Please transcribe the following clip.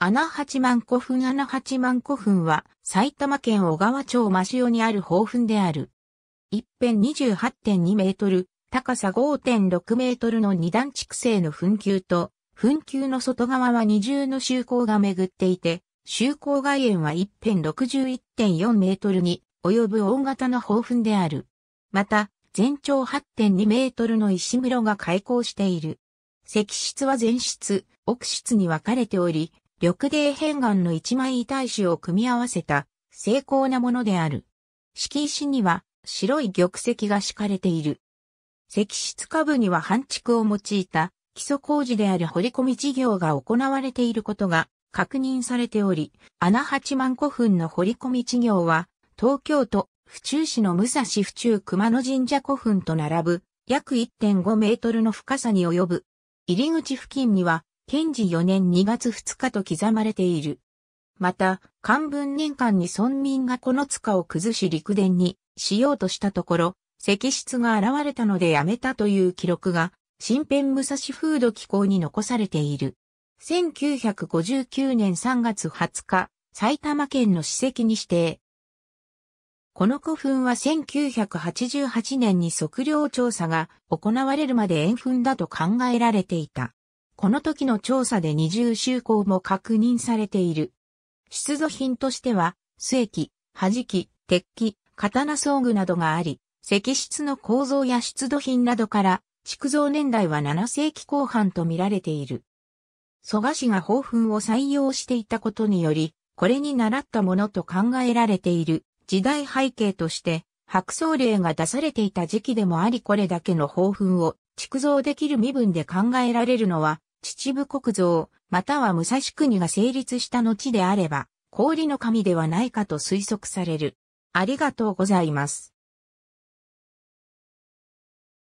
穴八幡古墳穴八幡古墳は埼玉県小川町真塩にある宝墳である。一辺28.2メートル、高さ5.6メートルの二段築成の墳丘と、墳丘の外側は二重の周口が巡っていて、周口外縁は一辺61.4メートルに及ぶ大型の宝墳である。また、全長8.2メートルの石室が開口している。石室は全室、奥室に分かれており、緑泥片岩の一枚遺体種を組み合わせた精巧なものである。敷石には白い玉石が敷かれている。石室下部には半築を用いた基礎工事である掘り込み事業が行われていることが確認されており、穴八万古墳の掘り込み事業は東京都府中市の武蔵府中熊野神社古墳と並ぶ約1.5メートルの深さに及ぶ。入り口付近には検治4年2月2日と刻まれている。また、漢文年間に村民がこの塚を崩し陸伝にしようとしたところ、石室が現れたのでやめたという記録が、新編武蔵風土機構に残されている。1959年3月20日、埼玉県の史跡に指定。この古墳は1988年に測量調査が行われるまで円墳だと考えられていた。この時の調査で二重修行も確認されている。出土品としては、末器、弾き、鉄器、刀装具などがあり、石室の構造や出土品などから、築造年代は7世紀後半と見られている。蘇我氏が宝墳を採用していたことにより、これに習ったものと考えられている時代背景として、白草令が出されていた時期でもありこれだけの宝墳を築造できる身分で考えられるのは秩父国造、または武蔵国が成立した後であれば、氷の神ではないかと推測される。ありがとうございます。